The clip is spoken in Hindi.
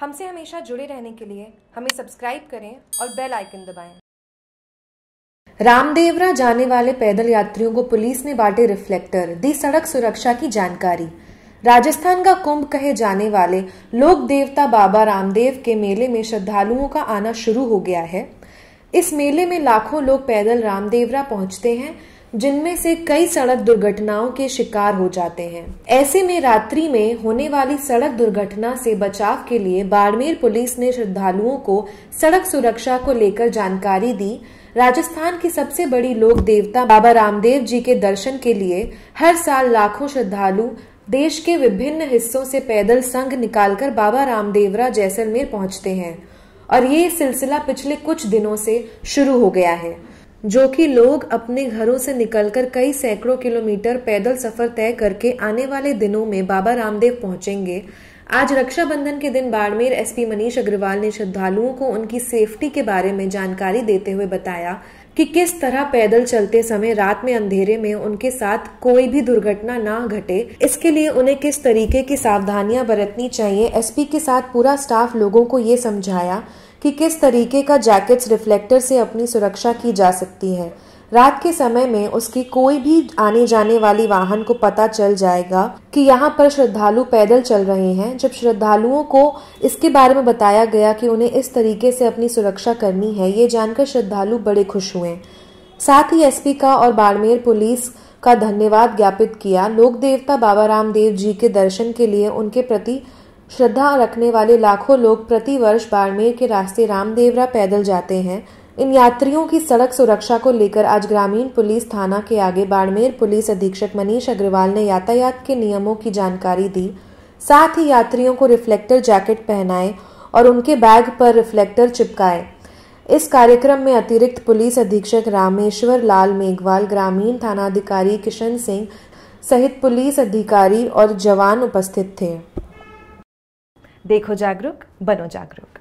हमसे हमेशा जुड़े रहने के लिए हमें सब्सक्राइब करें और बेल आइकन दबाएं। रामदेवरा जाने वाले पैदल यात्रियों को पुलिस ने बांटे रिफ्लेक्टर दी सड़क सुरक्षा की जानकारी राजस्थान का कुंभ कहे जाने वाले लोक देवता बाबा रामदेव के मेले में श्रद्धालुओं का आना शुरू हो गया है इस मेले में लाखों लोग पैदल रामदेवरा पहुंचते हैं जिनमें से कई सड़क दुर्घटनाओं के शिकार हो जाते हैं ऐसे में रात्रि में होने वाली सड़क दुर्घटना से बचाव के लिए बाड़मेर पुलिस ने श्रद्धालुओं को सड़क सुरक्षा को लेकर जानकारी दी राजस्थान की सबसे बड़ी लोक देवता बाबा रामदेव जी के दर्शन के लिए हर साल लाखों श्रद्धालु देश के विभिन्न हिस्सों से पैदल संघ निकालकर बाबा रामदेवरा जैसलमेर पहुंचते हैं और ये सिलसिला पिछले कुछ दिनों से शुरू हो गया है जो कि लोग अपने घरों से निकलकर कई सैकड़ों किलोमीटर पैदल सफर तय करके आने वाले दिनों में बाबा रामदेव पहुंचेंगे आज रक्षाबंधन के दिन बाड़मेर एसपी मनीष अग्रवाल ने श्रद्धालुओं को उनकी सेफ्टी के बारे में जानकारी देते हुए बताया कि किस तरह पैदल चलते समय रात में अंधेरे में उनके साथ कोई भी दुर्घटना ना घटे इसके लिए उन्हें किस तरीके की सावधानियां बरतनी चाहिए एसपी के साथ पूरा स्टाफ लोगों को ये समझाया कि किस तरीके का जैकेट्स रिफ्लेक्टर से अपनी सुरक्षा की जा सकती है रात के समय में उसकी कोई भी आने जाने वाली वाहन को पता चल जाएगा कि यहाँ पर श्रद्धालु पैदल चल रहे हैं जब श्रद्धालुओं को इसके बारे में बताया गया कि उन्हें इस तरीके से अपनी सुरक्षा करनी है ये जानकर श्रद्धालु बड़े खुश हुए साथ ही एसपी का और बाड़मेर पुलिस का धन्यवाद ज्ञापित किया लोक देवता बाबा रामदेव जी के दर्शन के लिए उनके प्रति श्रद्धा रखने वाले लाखों लोग प्रति वर्ष बाड़मेर के रास्ते रामदेवरा पैदल जाते हैं इन यात्रियों की सड़क सुरक्षा को लेकर आज ग्रामीण पुलिस थाना के आगे बाड़मेर पुलिस अधीक्षक मनीष अग्रवाल ने यातायात के नियमों की जानकारी दी साथ ही यात्रियों को रिफ्लेक्टर जैकेट पहनाए और उनके बैग पर रिफ्लेक्टर चिपकाए इस कार्यक्रम में अतिरिक्त पुलिस अधीक्षक रामेश्वर लाल मेघवाल ग्रामीण थानाधिकारी किशन सिंह सहित पुलिस अधिकारी और जवान उपस्थित थे देखो जागरूक बनो जागरूक